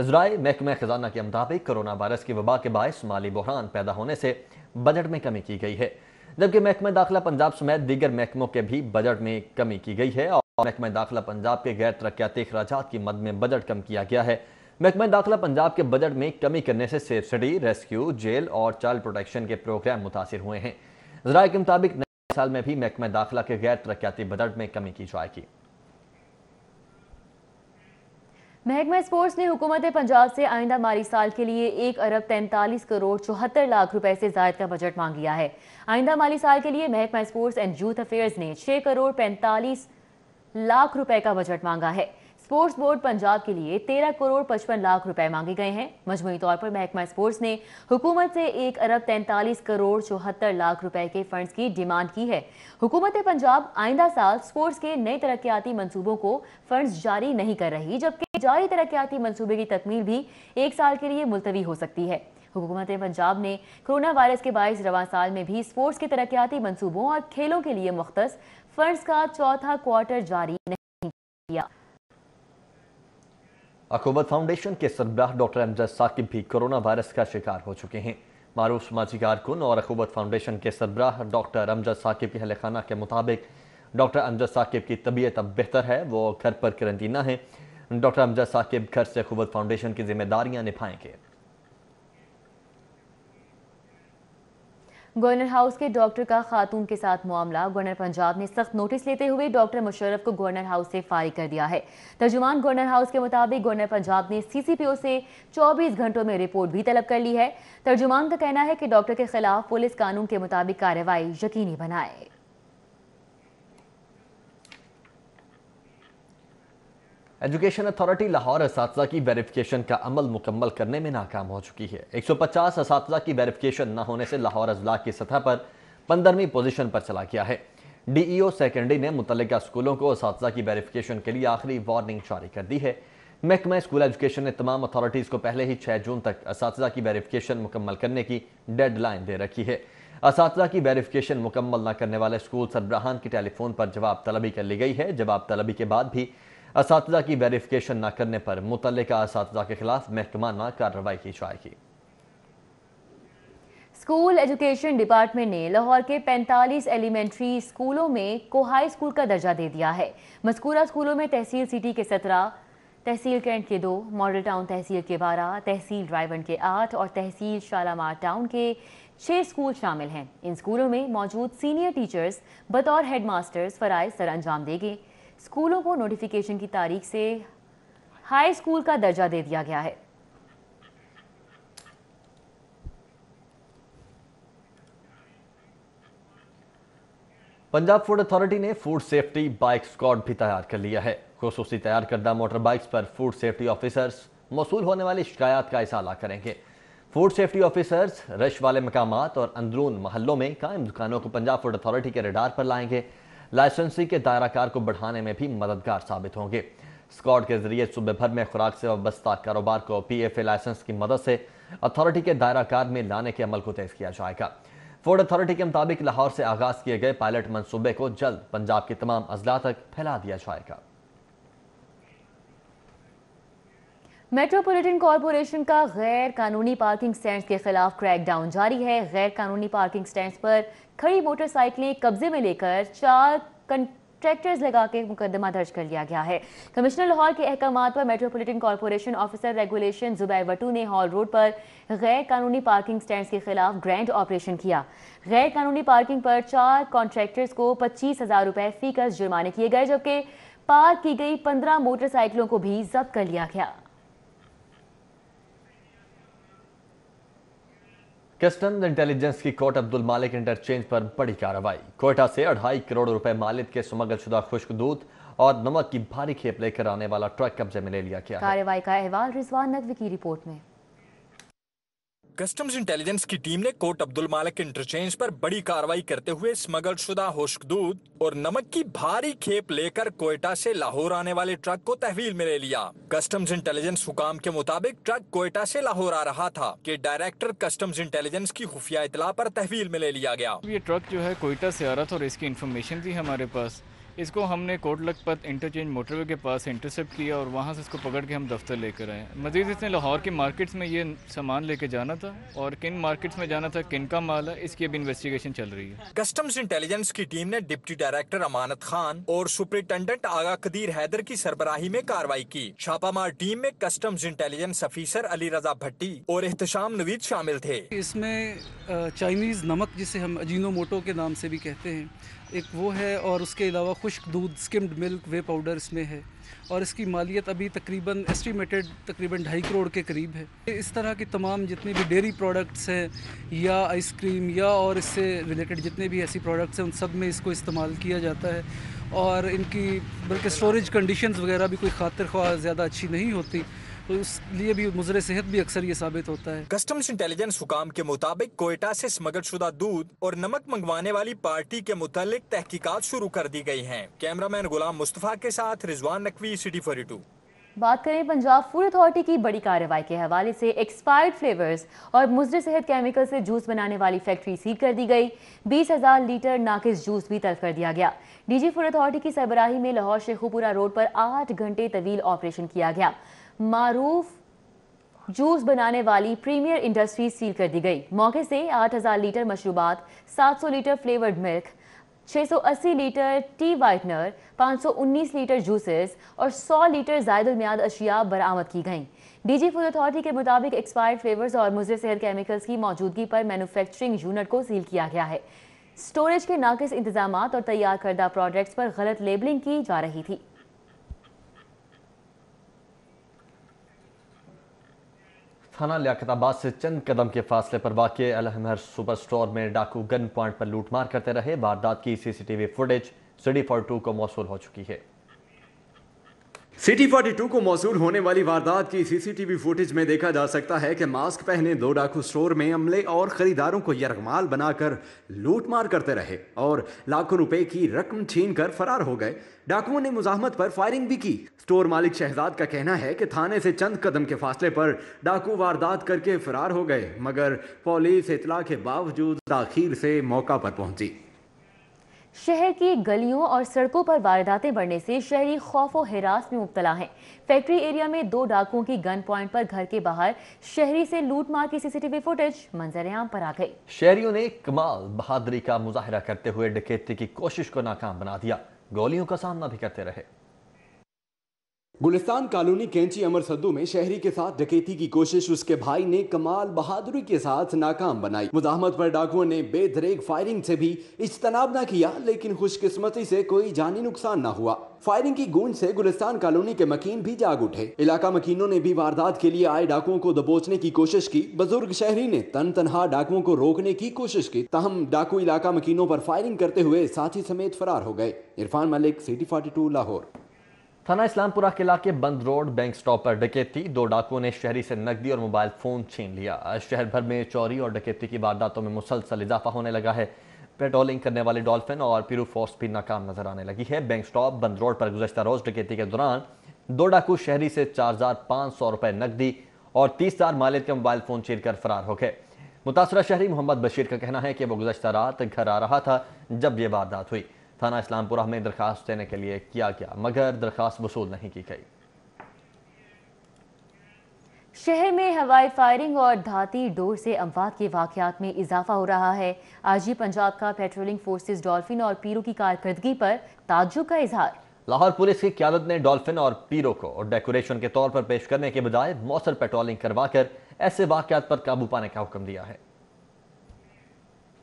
इसराय महकमा खजाना के मुताबिक कोरोना वायरस की वबा के बायस माली बहरान पैदा होने से बजट में कमी की गई है जबकि महकमा दाखिला पंजाब समेत दीगर महकमों के भी बजट में कमी की गई है और महकमा दाखिला पंजाब के गैर तरक्याती अखराज की मद में बजट कम किया गया है महकमा दाखिला पंजाब के बजट में कमी करने से सेफ स्टडी रेस्क्यू जेल और चाइल्ड प्रोटेक्शन के प्रोग्राम मुतासर हुए हैं जरा के मुताबिक नए साल में भी महकमा दाखिला के गैर तरक्याती बजट में कमी की जाएगी महकमा स्पोर्ट्स ने हुकूमत पंजाब से आइंदा माली साल के लिए एक अरब तैंतालीस करोड़ चौहत्तर लाख रुपए से जायद का बजट मांग लिया है आइंदा माली साल के लिए महकमा स्पोर्ट्स एंड यूथ अफेयर्स ने छह करोड़ पैंतालीस लाख रुपए का बजट मांगा है स्पोर्ट्स बोर्ड पंजाब के लिए 13 करोड़ पचपन लाख रुपए मांगे गए हैं मजमू तौर पर महकमा स्पोर्ट्स ने हुकूमत से एक अरब तैंतालीस करोड़ चौहत्तर लाख रुपए के फंड्स की डिमांड की है हुकूमत पंजाब आइंदा साल स्पोर्ट्स के नए तरक्याती मनसूबों को फंड्स जारी नहीं कर रही जबकि जारी तरक्याती मनसूबे की तकमील भी एक साल के लिए मुलतवी हो सकती है हुकूमत पंजाब ने कोरोना वायरस के बायस रवा साल में भी स्पोर्ट्स के तरक्याती मनसूबों और खेलों के लिए मुख्त फंड्स का चौथा क्वार्टर जारी नहीं किया अकोबत फाउंडेशन के सरबराह डॉक्टर अमजद साकिब भी कोरोना वायरस का शिकार हो चुके हैं मारूफ समाजी कारकुन और अकोबत फाउंडेशन के सरबराह डॉक्टर अमजद साकिब के हलखाना खाना के मुताबिक डॉक्टर अमजद साकिब की तबीयत अब बेहतर है वो घर पर करंटीना है डॉक्टर अमजद साकिब घर से अकोबत फाउंडेशन की जिम्मेदारियाँ निभाएंगे गवर्नर हाउस के डॉक्टर का खातून के साथ मामला गवर्नर पंजाब ने सख्त नोटिस लेते हुए डॉक्टर मुशरफ को गवर्नर हाउस से फारिग कर दिया है तर्जुमान गवर्नर हाउस के मुताबिक गवर्नर पंजाब ने सीसीपीओ से 24 घंटों में रिपोर्ट भी तलब कर ली है तर्जुमान का कहना है कि डॉक्टर के खिलाफ पुलिस कानून के मुताबिक कार्रवाई यकीनी बनाए एजुकेशन अथॉरिटी लाहौर इस की वेरिफिकेशन का अमल मुकम्मल करने में नाकाम हो चुकी है एक सौ पचास इस की वेरिफिकेशन न होने से लाहौर अजला की सतह पर पंद्रहवीं पोजीशन पर चला गया है डी ई ओ सेकेंडरी ने मुतल स्कूलों को इस की वेरिफिकेशन के लिए आखिरी वार्निंग जारी कर दी है महकमा स्कूल एजुकेशन ने तमाम अथॉरिटीज़ को पहले ही छः जून तक इस की वेरिफिकेशन मुकम्मल करने की डेड लाइन दे रखी है इस की वेरिफिकेशन मुकम्मल न करने वाले स्कूल सरब्राहान की टेलीफोन पर जवाब तलबी कर ली गई है जवाब तलबी के बाद भी इस की वेरिफिकेशन न करने पर मुतल इस के खिलाफ महकमाना कार्रवाई की जाएगी स्कूल एजुकेशन डिपार्टमेंट ने लाहौर के 45 एलिमेंट्री स्कूलों में को हाई स्कूल का दर्जा दे दिया है मस्कूरा स्कूलों में तहसील सिटी के सत्रह तहसील कैंट के दो मॉडल टाउन तहसील के बारह तहसील ड्राइवन के आठ और तहसील शालामार टाउन के छः स्कूल शामिल हैं इन स्कूलों में मौजूद सीनियर टीचर्स बतौर हेड मास्टर्स फ़राइज सर अंजाम देंगे स्कूलों को नोटिफिकेशन की तारीख से हाई स्कूल का दर्जा दे दिया गया है पंजाब फूड अथॉरिटी ने फूड सेफ्टी बाइक स्कॉड भी तैयार कर लिया है खसूसी तैयार करदा मोटर बाइक्स पर फूड सेफ्टी ऑफिसर्स मौसू होने वाली शिकायत का इसाला करेंगे फूड सेफ्टी ऑफिसर्स रश वाले मकाम और अंदरून महलों में कायम दुकानों को पंजाब फूड अथॉरिटी के रेडार पर लाएंगे लाइसेंसी के दायराकार को बढ़ाने में भी मददगार साबित होंगे स्कॉड के जरिए सूबे भर में खुराक से वस्ता कारोबार को पीएफए लाइसेंस की मदद से अथॉरिटी के दायराकार में लाने के अमल को तेज किया जाएगा फूड अथॉरिटी के मुताबिक लाहौर से आगाज किए गए पायलट मनसूबे को जल्द पंजाब के तमाम अजला तक फैला दिया जाएगा मेट्रोपॉलिटन कॉरपोरेशन का गैर कानूनी पार्किंग स्टैंड के खिलाफ क्रैकडाउन जारी है गैर कानूनी पार्किंग स्टैंड पर खड़ी मोटरसाइकिलें कब्जे में लेकर चार ट्रैक्टर्स लगा के मुकदमा दर्ज कर लिया गया है कमिश्नर लाहौर के अहकाम पर metropolitan corporation officer regulation Zubair Wattoo ने हॉल रोड पर गैर कानूनी पार्किंग स्टैंड के खिलाफ ग्रैंड ऑपरेशन किया गैर कानूनी पार्किंग पर चार कॉन्ट्रैक्टर्स को पच्चीस हजार रुपए फीकस जुर्माने किए गए जबकि पार्क की गई पंद्रह मोटरसाइकिलों को भी जब्त कर लिया गया कस्टम इंटेलिजेंस की कोट अब्दुल मालिक इंटरचेंज पर बड़ी कार्रवाई कोयटा से अढ़ाई करोड़ रुपए मालिक के शुदा खुश्क दूध और नमक की भारी खेप लेकर आने वाला ट्रक कब्जे में ले लिया गया कार्रवाई का अहवाल रिजवान नकवी की रिपोर्ट में कस्टम्स इंटेलिजेंस की टीम ने कोट अब्दुल मालिक इंटरचेंज पर बड़ी कार्रवाई करते हुए स्मगल शुदा होश्क दूध और नमक की भारी खेप लेकर कोयटा से लाहौर आने वाले ट्रक को तहवील में ले लिया कस्टम्स इंटेलिजेंस हुकाम के मुताबिक ट्रक कोयटा से लाहौर आ रहा था कि डायरेक्टर कस्टम्स इंटेलिजेंस की खुफिया इतला पर तहवील में ले लिया गया ये ट्रक जो है कोयटा से आ रहा था और इसकी इन्फॉर्मेशन थी हमारे पास इसको हमने कोटलखपत इंटरचेंज मोटरवे के पास इंटरसेप्ट किया और वहाँ से इसको पकड़ के हम दफ्तर लेकर आए मज़ीद इसने लाहौर के मार्केट्स में ये सामान लेके जाना था और किन मार्केट्स में जाना था किन का माल है इसकी अभी इन्वेस्टिगेशन चल रही है कस्टम्स इंटेलिजेंस की टीम ने डिप्टी डायरेक्टर अमानत खान और सुप्रिंटेंडेंट आगा कदीर हैदर की सरबराही में कार्रवाई की छापामार टीम में customs intelligence officer Ali Raza Bhatti और एहतम नवीद शामिल थे इसमें चाइनीज नमक जिसे हम अजीनो मोटो के नाम से भी कहते हैं एक वो है और उसके अलावा खुश्क दूध स्किम्ड मिल्क वे पाउडर इसमें है और इसकी मालियत अभी तकरीबन एस्टिमेटेड तकरीबन ढाई करोड़ के करीब है इस तरह की तमाम जितनी भी डेयरी प्रोडक्ट्स हैं या आइसक्रीम या और इससे रिलेटेड जितने भी ऐसी प्रोडक्ट्स हैं उन सब में इसको इस्तेमाल किया जाता है और इनकी बल्कि स्टोरेज कंडीशंस वगैरह भी कोई खातिर ख्वा ज़्यादा अच्छी नहीं होती तो उस लिए भी मुजर सेहत भी अक्सर ये साबित होता है कस्टम्स इंटेलिजेंस हुकाम के मुताबिक कोयटा से स्मगल शुदा दूध और नमक मंगवाने वाली पार्टी के मुतल तहकीकत शुरू कर दी गई है कैमरामैन गुलाम मुस्तफ़ा के साथ Rizwan Naqvi City forty two बात करें पंजाब फूड अथॉरिटी की बड़ी कार्रवाई के हवाले से एक्सपायर्ड फ्लेवर्स और मुजर सेहत केमिकल से जूस बनाने वाली फैक्ट्री सील कर दी गई बीस हज़ार लीटर नाकिस जूस भी तलब कर दिया गया डीजी फूड अथॉरिटी की सरबराही में लाहौर शेखुपुरा रोड पर आठ घंटे तवील ऑपरेशन किया गया मारूफ जूस बनाने वाली प्रीमियर इंडस्ट्री सील कर दी गई मौके से 8000 लीटर मशरूबात 700 litre flavoured milk 680 litre tea whitener 519 litre juices और 100 लीटर जायदुल म्याद अशिया बरामद की गईं डीजी फूड अथॉरिटी के मुताबिक एक्सपायर्ड फ्लेवर्स और मुजर सेहत केमिकल्स की मौजूदगी पर मैन्युफैक्चरिंग यूनिट को सील किया गया है स्टोरेज के नाकिस इंतजाम और तैयार करदा प्रोडक्ट्स पर गलत लेबलिंग की जा रही थी थाना लियाकताबाद से चंद कदम के फासले पर वाक्य अलहमर सुपर स्टोर में डाकू गन पॉइंट पर लूटमार करते रहे वारदात की CCTV footage City four two को मौसू हो चुकी है सिटी 42 को मौसू होने वाली वारदात की सीसीटीवी फुटेज में देखा जा सकता है कि मास्क पहने दो डाकू स्टोर में अमले और खरीदारों को यरगमाल बनाकर लूटमार करते रहे और लाखों रुपए की रकम छीन कर फरार हो गए डाकुओं ने मुजामत पर फायरिंग भी की स्टोर मालिक शहजाद का कहना है कि थाने से चंद कदम के फासले पर डाकू वारदात करके फरार हो गए मगर पुलिस इतला के बावजूद ताखिर से मौका पर पहुंची शहर की गलियों और सड़कों पर वारदातें बढ़ने से शहरी खौफ और हिरास में मुबतला हैं फैक्ट्री एरिया में दो डाकुओं की गन पॉइंट पर घर के बाहर शहरी से लूटमार की सीसीटीवी फुटेज मंजर आम पर आ गई शहरियों ने कमाल बहादुरी का मुजाहरा करते हुए डकैती की कोशिश को नाकाम बना दिया गोलियों का सामना भी करते रहे गुलिस्तान कॉलोनी कैंची अमर सद्दू में शहरी के साथ डकैती की कोशिश उसके भाई ने कमाल बहादुरी के साथ नाकाम बनाई मुजामत पर डाकुओं ने बेधरेक फायरिंग से भी इज्तनाब न किया लेकिन खुशकिस्मती से कोई जानी नुकसान न हुआ फायरिंग की गूंज से गुलिस्तान कॉलोनी के मकीन भी जाग उठे इलाका मकीनों ने भी वारदात के लिए आए डाकुओं को दबोचने की कोशिश की बुजुर्ग शहरी ने तन तनहा डाकुओं को रोकने की कोशिश की तहम डाकू इलाका मकीनों पर फायरिंग करते हुए साथी समेत फरार हो गए इरफान मलिक सिटी फोर्टी लाहौर थाना इस्लामपुरा के इलाके बंद रोड बैंक स्टॉप पर डकैती दो डाकुओं ने शहरी से नकदी और मोबाइल फोन छीन लिया शहर भर में चोरी और डकैती की वारदातों में मुसलसल इजाफा होने लगा है पेट्रोलिंग करने वाले डॉल्फिन और पीरू फोर्स भी नाकाम नजर आने लगी है बैंक स्टॉप बंद रोड पर गुजशत रोज डकैती के दौरान दो डाकू शहरी से चार हजार पांच सौ रुपए नकदी और तीस हजार मालिक के मोबाइल फोन छीन कर फरार हो गए मुतासरा शहरी मोहम्मद बशीर का कहना है कि वो गुजशत रात घर आ रहा था जब ये वारदात हुई थाना इस्लामपुरा में दरख्वास्त देने के लिए किया गया मगर दरख्वास्त वसूल नहीं की गई शहर में हवाई फायरिंग और धाती डोर से अमवात के वाकयात में इजाफा हो रहा है आज ही पंजाब का पेट्रोलिंग फोर्सेस डॉल्फिन और पीरो की कारकर्दगी पर ताजुब का इजहार लाहौर पुलिस की क्यादत ने डॉल्फिन और पीरो को और डेकोरेशन के तौर पर पेश करने के बजाय मौसर पेट्रोलिंग करवाकर ऐसे वाकयात पर काबू पाने का हुक्म दिया है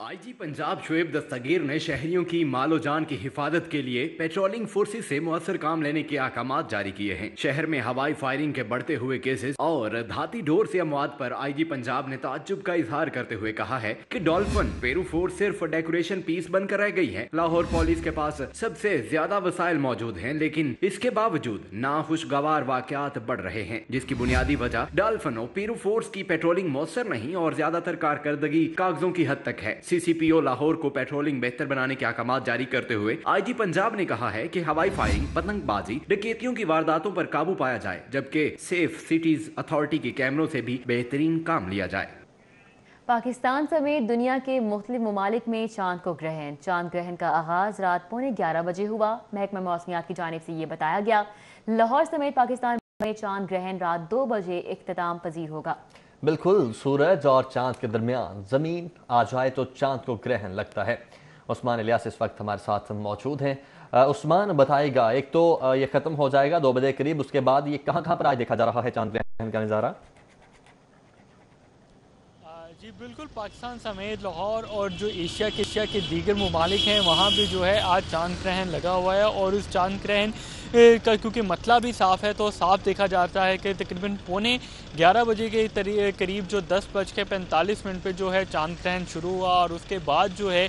आईजी पंजाब शुएब दस्तगीर ने शहरियों की मालो जान की हिफाजत के लिए पेट्रोलिंग फोर्सेज से मुसर काम लेने के अहकाम जारी किए हैं शहर में हवाई फायरिंग के बढ़ते हुए केसेस और धाती ढोर से अमवाद पर आईजी पंजाब ने ताजुब का इजहार करते हुए कहा है कि डॉल्फिन पेरू फोर्स सिर्फ डेकोरेशन पीस बनकर रह गई है लाहौर पुलिस के पास सबसे ज्यादा वसाइल मौजूद है लेकिन इसके बावजूद नाखुशगवार वाकत बढ़ रहे हैं जिसकी बुनियादी वजह डॉल्फिन और पेरू फोर्स की पेट्रोलिंग मौसर नहीं और ज्यादातर कारकर्दगी कागजों की हद तक है सीसीपीओ लाहौर को पेट्रोलिंग बेहतर बनाने के अहकाम जारी करते हुए आईजी पंजाब ने कहा है की हवाई फायरिंग पतंगबाजी डकैतियों की वारदातों पर काबू पाया जाए जबकि सेफ सिटीज अथॉरिटी के कैमरों से भी बेहतरीन काम लिया जाए पाकिस्तान समेत दुनिया के मुख्तलिफ ममालिक में चांद को ग्रहण चांद ग्रहण का आगाज रात पौने ग्यारह बजे हुआ महकमा मौसमियात की जानब से ये बताया गया लाहौर समेत पाकिस्तान में चांद ग्रहण रात दो बजे इख्ताम पजीर होगा बिल्कुल सूरज और चांद के दरमियान ज़मीन आ जाए तो चांद को ग्रहण लगता है उस्मान इलियास इस वक्त हमारे साथ मौजूद हैं उस्मान बताएगा एक तो ये ख़त्म हो जाएगा दो बजे करीब उसके बाद ये कहाँ कहाँ पर आज देखा जा रहा है चांद ग्रहण का नज़ारा जी बिल्कुल पाकिस्तान समेत लाहौर और जो एशिया के एशिया के दीगर ममालिक हैं वहाँ भी जो है आज चांद ग्रहण लगा हुआ है और उस चांद ग्रहण क्योंकि मतला भी साफ है तो साफ देखा जाता है कि तकरीबन पौने ग्यारह बजे के करीब जो दस बज के पैंतालीस मिनट पर जो है चांद ग्रहण शुरू हुआ और उसके बाद जो है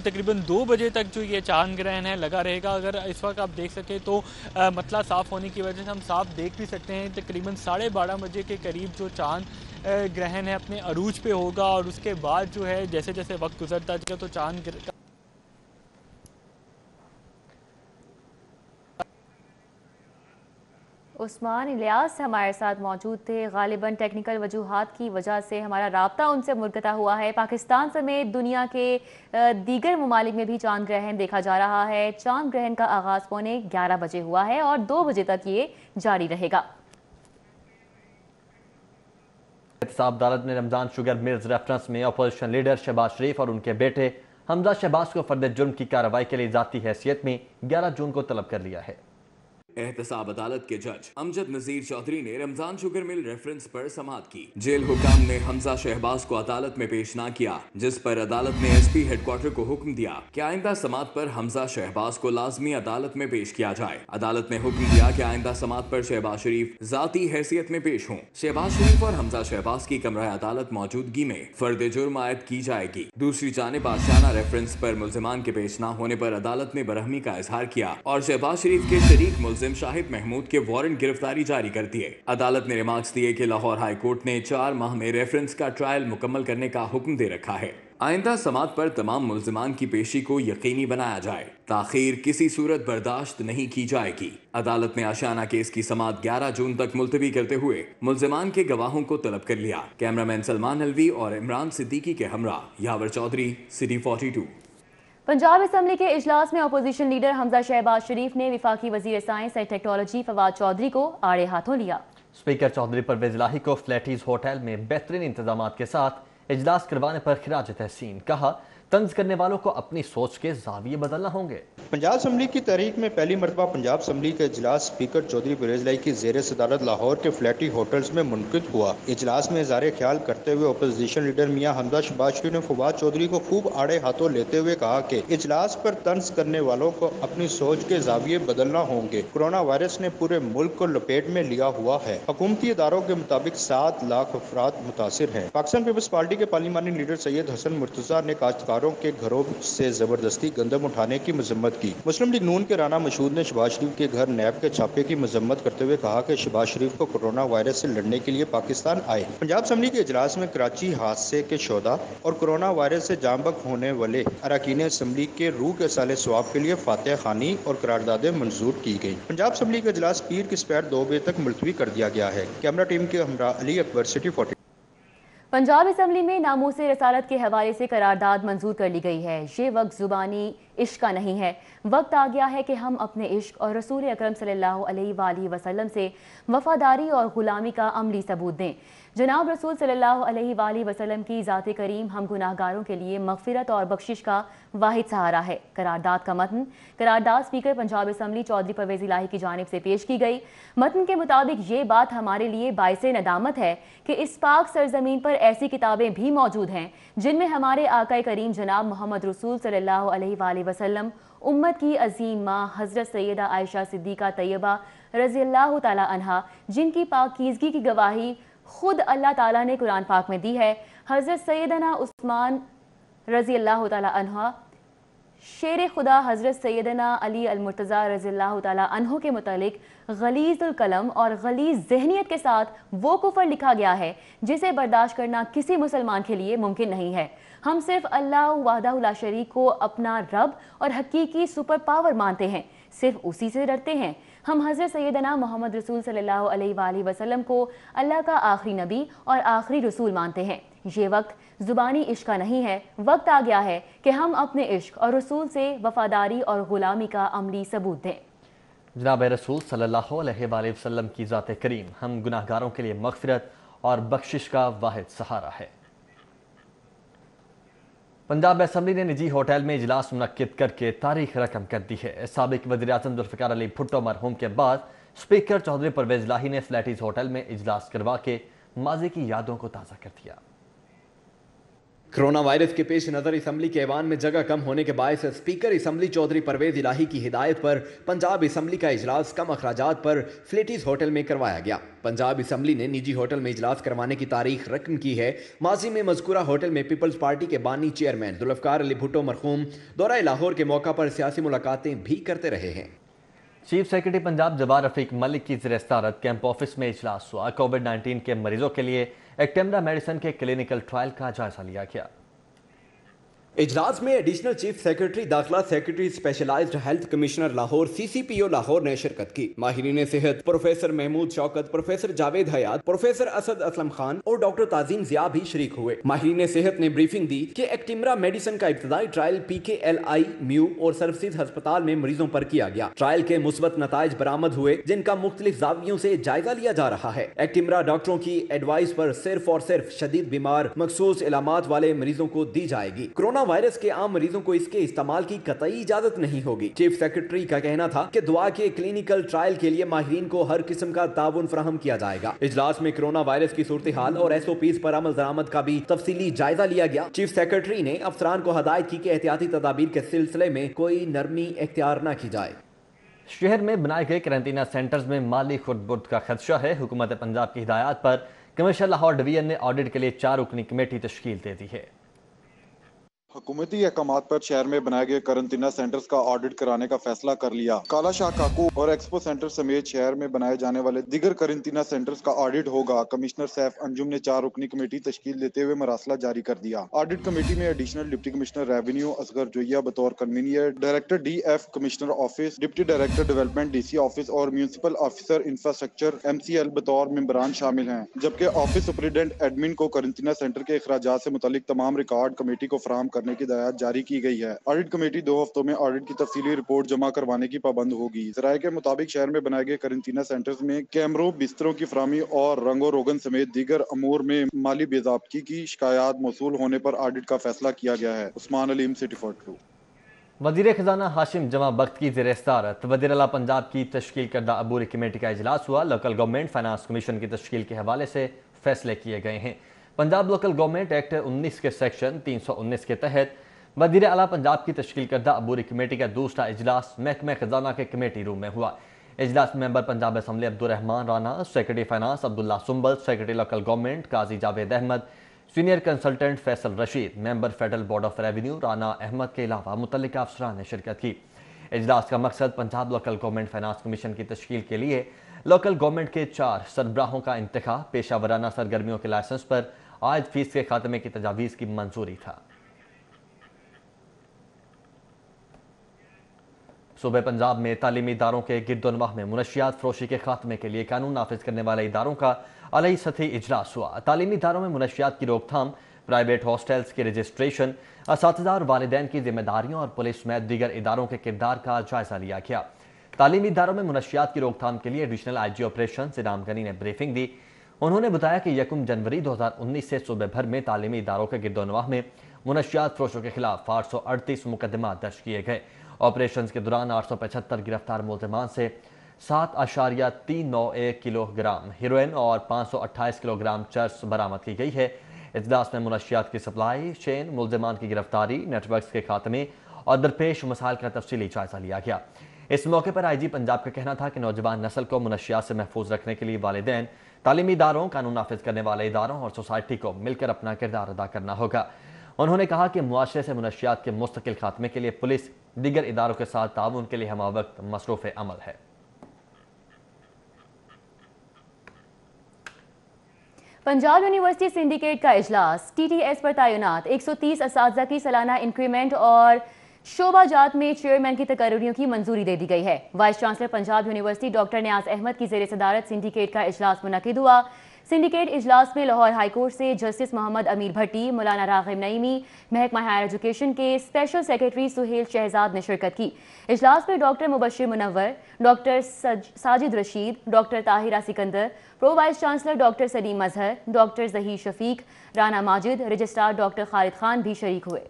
तकरीबन दो बजे तक जो ये चांद ग्रहण है लगा रहेगा अगर इस वक्त आप देख सकें तो मतला साफ होने की वजह से हम साफ देख भी सकते हैं तकरीबन साढ़े बारह बजे के करीब जो चांद ग्रहण है अपने अरूज पे होगा और उसके बाद जो है जैसे जैसे वक्त गुजरता जाएगा तो चांद उस्मान इलियास हमारे साथ मौजूद थे गालिबा टेक्निकल वजूहत की वजह से हमारा रबता उनसे मुरकता हुआ है पाकिस्तान समेत दुनिया के दीगर ममालिक में भी चांद ग्रहण देखा जा रहा है चांद ग्रहण का आगाज़ पौने ग्यारह बजे हुआ है और दो बजे तक ये जारी रहेगा अदालत ने रमज़ान शुगर मिल्स रेफरेंस में अपोजिशन लीडर शहबाज शरीफ और उनके बेटे हमजा शहबाज को फर्द जुर्म की कार्रवाई के लिए ज़ाती हैसियत में ग्यारह जून को तलब कर लिया है एहतसाब अदालत के जज अमजद नजीर चौधरी ने रमजान शुगर मिल रेफरेंस पर समाप्त की जेल हुकाम ने हमजा शहबाज को अदालत में पेश ना किया जिस पर अदालत ने एसपी हेडक्वार्टर को हुक्म दिया कि आइंदा समात पर हमजा शहबाज को लाजमी अदालत में पेश किया जाए अदालत ने हुक्म दिया कि आइंदा समात पर शहबाज शरीफ जाती हैसियत में पेश हों शहबाज शरीफ और हमजा शहबाज की कमरा अदालत मौजूदगी में फर्द जुर्म आयद की जाएगी दूसरी जानब आशाना रेफरेंस पर मुलजमान के पेश न होने पर अदालत ने बरहमी का इजहार किया और शहबाज शरीफ के शरीक मुलजिम मुलजिम शाहिद महमूद के वारंट गिरफ्तारी जारी कर दिए अदालत ने रिमार्क्स दिए कि लाहौर हाई कोर्ट ने चार माह में रेफरेंस का ट्रायल मुकम्मल करने का हुक्म दे रखा है आइंदा समात पर तमाम मुलजमान की पेशी को यकीनी बनाया जाए ताखिर किसी सूरत बर्दाश्त नहीं की जाएगी अदालत ने आशाना केस की समात 11 जून तक मुलतवी करते हुए मुलजमान के गवाहों को तलब कर लिया कैमरामैन सलमान अलवी और इमरान सिद्दीकी के हमरा यावर चौधरी सिटी 42 पंजाब असम्बली के इजलास में अपोजिशन लीडर हमजा शहबाज शरीफ ने विफाकी वजी science and technology Fawad Chaudhry को आड़े हाथों लिया स्पीकर चौधरी परवेज लाही को फ्लैटीज होटल में बेहतरीन इंतजाम के साथ इजलास करवाने पर खराज तहसीन कहा तंज करने वालों को अपनी सोच के जाविये बदलना होंगे पंजाब असम्बली की तारीख में पहली मरतबा पंजाब असम्बली का इजलास स्पीकर चौधरी बरेजलाई की जेर सदारत लाहौर के फ्लैटी होटल्स में मुनद हुआ इजलास में इजारे ख्याल करते हुए अपोजिशन लीडर मियाँ हमदा शबाशी ने फवाद चौधरी को खूब आड़े हाथों लेते हुए कहा की इजलास पर तंज करने वालों को अपनी सोच के जाविये बदलना होंगे कोरोना वायरस ने पूरे मुल्क को लपेट में लिया हुआ है हुकूमती इदारों के मुताबिक सात लाख अफराद मुतासर है पाकिस्तान पीपल्स पार्टी के पार्लिमानी लीडर सैयद हसन मुर्तजा ने काश्तकारों काश्तकारों के घरों से जबरदस्ती गंदम उठाने की मजम्मत की मुस्लिम लीग नून के राना मशहूद ने शबाज शरीफ के घर नैब के छापे की मजम्मत करते हुए कहा की शबाज शरीफ को कोरोना वायरस ऐसी लड़ने के लिए पाकिस्तान आए पंजाब असम्बली के इजलास में कराची हादसे के शौदा और कोरोना वायरस ऐसी जामबक होने वाले अरकान असम्बली के रूह के साले स्वाब के लिए फातह खानी और करारदादे मंजूर की गयी पंजाब असम्बली का इजलास पीर की स्पैर दो बजे तक मुलतवी कर दिया गया है कैमरा टीम के हमरा Ali Akbar City forty Punjab assembly में से रसालत के हवाले से करारदाद मंजूर कर ली गई है ये वक्त ज़ुबानी इश्क का नहीं है वक्त आ गया है कि हम अपने इश्क और रसूल अक्रम सल्लल्लाहु अलैहि वसल्लम से वफादारी और ग़ुलामी का अमली सबूत दें जनाब रसूल सल्लल्लाहु अलैहि वसल्लम की ज़ात करीम हम गुनाहगारों के लिए मगफिरत और बख्शिश का वाहिद सहारा है करारदाद का मतन करारदाद स्पीकर पंजाब असम्बली चौधरी परवेज इलाही की जानब से पेश की गई मतन के मुताबिक ये बात हमारे लिए बायस नदामत है कि इस पाक सरजमीन पर ऐसी किताबें भी मौजूद हैं जिनमें हमारे आका करीम जनाब मोहम्मद रसूल सल्ला वसलम उम्मत की अजीम माँ हज़रत सैदा आयशा सिद्दीक़ा तैयबा रज़ी अल्लाह तला जिनकी पाकिजगी की गवाही खुद अल्लाह ताला ने कुरान पाक में दी है हज़रत सैदना उस्मान रज़ी अल्लाह तह शेर खुदा हज़रत सैदना अली अलमरतज़ा रज़ी अल्लाह तहों के मतलब गलीज़ुलकलम और गलीज़ जहनीत के साथ वो कुफर लिखा गया है जिसे बर्दाश्त करना किसी मुसलमान के लिए मुमकिन नहीं है हम सिर्फ अल्लाह वादा शरीक को अपना रब और हकीकी सुपर पावर मानते हैं सिर्फ उसी से डरते हैं हम हज़रत सैदना मोहम्मद रसूल सल्लल्लाहु अलैहि वसल्लम को अल्लाह का आखिरी नबी और आखिरी रसूल मानते हैं ये वक्त ज़ुबानी इश्क का नहीं है वक्त आ गया है कि हम अपने इश्क और रसूल से वफादारी और ग़ुलामी का अमली सबूत दें जनाब रसूल सल्लल्लाहु अलैहि की ज़ात करीम हम गुनाहगारों के लिए मगफरत और बख्शिश का वाद सहारा है पंजाब असम्बली ने निजी होटल में इजलास मुनद करके तारीख रकम कर दी है सबक वजी अजम जुल्फ़ार अली भुट्टो मरहूम के बाद स्पीकर चौधरी परवेज लाही ने फ्लैटिस होटल में इजलास करवा के माजी की यादों को ताज़ा कर दिया कोरोना वायरस के पेश नज़र इसम्बली के ऐवान में जगह कम होने के बायस स्पीकर इसम्बली चौधरी परवेज इलाही की हिदायत पर पंजाब इसम्बली का इजलास कम अखराज पर फ्लेटिस होटल में करवाया गया पंजाब इसम्बली ने निजी होटल में इजलास करवाने की तारीख रकम की है माजी में मजकूरा होटल में पीपल्स पार्टी के बानी चेयरमैन जुल्फकार अली भुटो मरखूम दौरा लाहौर के मौका पर सियासी मुलाकातें भी करते रहे हैं चीफ सेक्रेटरी पंजाब जवार रफीक मलिक की जरस्तारत कैंप ऑफिस में इजलास हुआ कोविड 19 के मरीजों के लिए एक्टेमरा मेडिसिन के क्लिनिकल ट्रायल का जायजा लिया गया इजलास में एडिशनल चीफ सेक्रेटरी दाखिला secretary specialised health commissioner Lahore CCPO Lahore ने शिरकत की माहरीन सेहत professor Mahmood Shaukat professor Javed Hayat professor Asad Aslam Khan और डॉक्टर ताजीम जिया भी शरीक हुए माहरीन सेहत ने ब्रीफिंग दी कि एक्टिमरा मेडिसिन का इब्तदाई trial P K L I म्यू और सर्वसिद हस्पताल में मरीजों आरोप किया गया ट्रायल के मुस्बत नतज बरामद हुए जिनका मुख्तलिफ जावियों ऐसी जायजा लिया जा रहा है एक्टिमरा डॉक्टरों की एडवाइस आरोप सिर्फ और सिर्फ शदीद बीमार मखसूस इलामत वाले मरीजों को दी जाएगी कोरोना वायरस के आम मरीजों को इसके इस्तेमाल की कतई इजाजत नहीं होगी चीफ सेक्रेटरी का कहना था की दुआ के क्लिनिकल ट्रायल के लिए माहरीन को हर किस्म का ताउन फ्राहम किया जाएगा इजलास में कोरोना वायरस की सूरत हाल और एस ओ पी पर अमल दरामद का भी तफसीली जायजा लिया गया चीफ सेक्रेटरी ने अफसरान को हदायत की एहतियाती तदाबीर के सिलसिले में कोई नरमी इख्तियार न की जाए शहर में बनाए गए करंटीना सेंटर्स में माली खुद बुद्ध का खदशा है हुकूमत पंजाब की हिदायत पर कमर्शल लाहौर डिवीजन ने ऑडिट के लिए चार रुकनी कमेटी तश्कील दे दी है हुकूमती अहकाम पर शहर में बनाए गए करंतना सेंटर्स का ऑडिट कराने का फैसला कर लिया काला शाह काकू और एक्सपो सेंटर समेत शहर में बनाए जाने वाले दिगर करंतना सेंटर्स का ऑडिट होगा कमिश्नर सैफ अंजुम ने चार रुकनी कमेटी तश्ल देते हुए मरासला जारी कर दिया ऑडिट कमेटी में additional deputy commissioner revenue Asghar Joya बतौर convener director D F commissioner office deputy director development D C office और municipal officer infrastructure M C L बतौर मेम्बरान शामिल है जबकि ऑफिस सुप्रिटेंडेंट एडमिन को करंतना सेंटर के अखराज ऐसी मुतल तमाम रिकॉर्ड कमेटी को फराम कर करने की हिदायत जारी की गई है ऑडिट कमेटी दो हफ्तों में ऑडिट की तफसीली रिपोर्ट जमा करवाने की पाबंद होगी जराये के मुताबिक शहर में बनाए गए करंतना सेंटर्स में कैमरों बिस्तरों की फरहमी और रंगो रोगन समेत दीगर अमूर में माली बेजाबगी की शिकायत मौसू होने पर ऑडिट का फैसला किया गया है Usman Aleem city four two वजीर खजाना हाशिम जमा बख्त की जेर सदारत वजी अला पंजाब की तश्ल करदा अबूरी कमेटी का अजलास हुआ लोकल गवर्नमेंट फाइनेंस कमीशन की तश्ल के हवाले से फैसले किए गए हैं पंजाब लोकल गवर्नमेंट एक्ट 19 के सेक्शन 319 के तहत वजीर अला पंजाब की तश्ल करदा अबूरी कमेटी का दूसरा अजलास महकमे खजाना के कमेटी रूम में हुआ अजलास member Punjab assembly Abdulrahman Rana secretary finance Abdullah Sumbal secretary local government Qazi Javed Ahmed senior consultant Faisal Rashid member federal board of revenue Rana Ahmed के अलावा मुतल अफसरान ने शिरकत की अजलास का मकसद Punjab local government finance commission की तश्ल के लिए लोकल गवर्नमेंट के चार सरबराहों का इंतखा पेशा वराना सरगर्मियों के लाइसेंस पर आज फीस के खात्मे की तजावीज़ की मंजूरी था सूबे पंजाब में तालीमी इदारों के गिरदोनवाह में मुनशियात फरोशी के खात्मे के लिए कानून नाफिज करने वाले इदारों का अलई सतही इजलास हुआ तालीमी इदारों में मुनशियात की रोकथाम प्राइवेट हॉस्टल्स की रजिस्ट्रेशन इस वालदेन की जिम्मेदारियों और पुलिस में दीगर इदारों के किरदार का जायजा लिया गया तालीमी इदारों में मुनशियात की रोकथाम के लिए एडिशनल आई जी ऑपरेशन से गनी ने ब्रीफिंग दी उन्होंने बताया कि यकम जनवरी 2019 से सूबे भर में तालीमी इदारों के गिरदोनवाह में मुनशियात फरोशों के खिलाफ आठ सौ अड़तीस मुकदमा दर्ज किए गए ऑपरेशन के दौरान आठ सौ पचहत्तर गिरफ्तार मुलजमान से सात आशारिया तीन नौ एक किलोग्राम हीरोइन और पाँच सौ अट्ठाईस किलोग्राम चर्च बरामद की गई है इजलास में मुनशियात की सप्लाई चेन मुलजमान की गिरफ्तारी नेटवर्क के खात्मे और दरपेश मसाइल का तफसली जायजा लिया गया इस मौके पर आई जी पंजाब का कहना था कि नौजवान नस्ल को मुनशियात से महफूज रखने के लिए वालदेन तालीमी इदारों कानून नाफिज करने वाले इदारों और सोसाइटी को मिलकर अपना किरदार अदा करना होगा उन्होंने कहा कि मुआरे से मुनशियात के मुस्तकिल खात्मे के लिए पुलिस दीगर इदारों के साथ ताउन के लिए हम वक्त मसरूफ़ अमल है पंजाब यूनिवर्सिटी सिंडिकेट का अजलास टी टी एस पर तैनात एक सौ तीस इस की सालाना इंक्रीमेंट और शोभा जात में चेयरमैन की तकर्रियों की मंजूरी दे दी गई है vice chancellor Punjab university doctor Niaz Ahmed की जेर सदारत सिंडिकेट का इजलास मुनद हुआ सिंडिकेट इजलास में लाहौर हाईकोर्ट से जस्टिस मोहम्मद अमीर भट्टी मौलाना राहिब नईमी महकमा हायर एजुकेशन के स्पेशल सेक्रेटरी सुहेल शहजाद ने शिरकत की इजलास में doctor Mubashar Munawar doctor Sajid Rashid doctor Tahira Sikandar pro vice chancellor doctor Saleem Azhar doctor Zahi Shafiq Rana Majid registrar doctor Khalid Khan भी शरीक हुए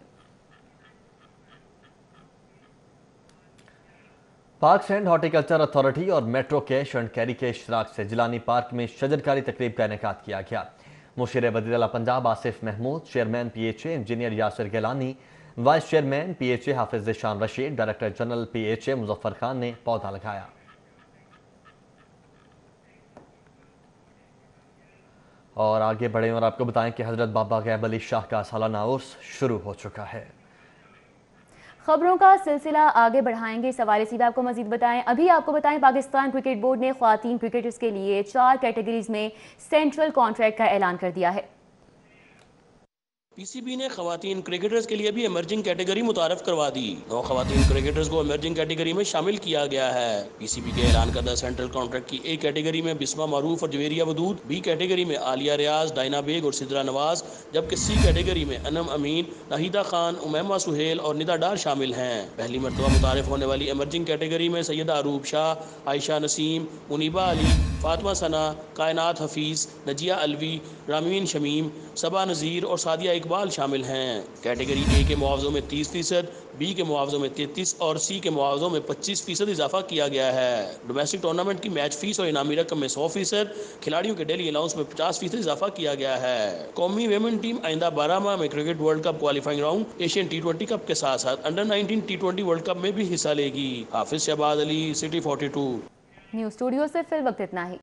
पार्क्स एंड हॉर्टिकल्चर अथॉरिटी और मेट्रो कैश एंड कैरी के शराक से जिलानी पार्क में शजरकारी तकरीब का इनका किया गया मुशीर बदीला Punjab Asif Mahmood chairman P H A engineer Yasir Gilani vice chairman P H A Hafiz Shan Rashid director general P H A Muzaffar Khan ने पौधा लगाया और आगे बढ़े और आपको बताएं कि हजरत बाबा गैब अली शाह का सालाना उर्स शुरू हो चुका है खबरों का सिलसिला आगे बढ़ाएंगे सवाल से आपको मजीद बताएं अभी आपको बताएं पाकिस्तान क्रिकेट बोर्ड ने खातन क्रिकेटर्स के लिए चार कैटेगरीज में सेंट्रल कॉन्ट्रैक्ट का ऐलान कर दिया है पीसीबी ने खातन क्रिकेटर्स के लिए भी इमरजिंग कैटेगरी मुतारफ करवा दी नौ खातन क्रिकेटर्स को इमरजिंग कैटेगरी में शामिल किया गया है पीसीबी के ऐलान करदा सेंट्रल कॉन्ट्रैक्ट की ए कैटेगरी में बिस्मा मारूफ और जवेरिया वदूद बी कैटेगरी में आलिया रियाज डाइना बेग और सिदरा नवाज जबकि सी कैटेगरी में अनम अमीन नाहिदा खान उमैमा सुहेल और निदा डार शामिल हैं पहली मरतबा मुतारफ होने वाली इमरजिंग कैटेगरी में सैयद आरूब शाह आयशा नसीम मुनीबा अली फातमा सना कायनात हफीज़ नजिया अलवी रामीन शमीम सबा नज़ीर और सादिया इकबाल शामिल हैं कैटेगरी ए के मुआवजों में तीस फीसद बी के मुआवजों में तैतीस और सी के मुआवजों में पच्चीस फीसद इजाफा किया गया है डोमेस्टिक टूर्नामेंट की मैच फीस और इनामी रकम में सौ फीसद खिलाड़ियों के डेली अलाउंस में पचास फीसद इजाफा किया गया है कौमी वेमेन टीम आइंदा बारह माह में cricket world cup qualifying round Asian T twenty cup के साथ साथ under nineteen T twenty world cup में भी हिस्सा लेगी Hafiz Shahbaz Ali city forty two news studio ऐसी फिर वक्त इतना ही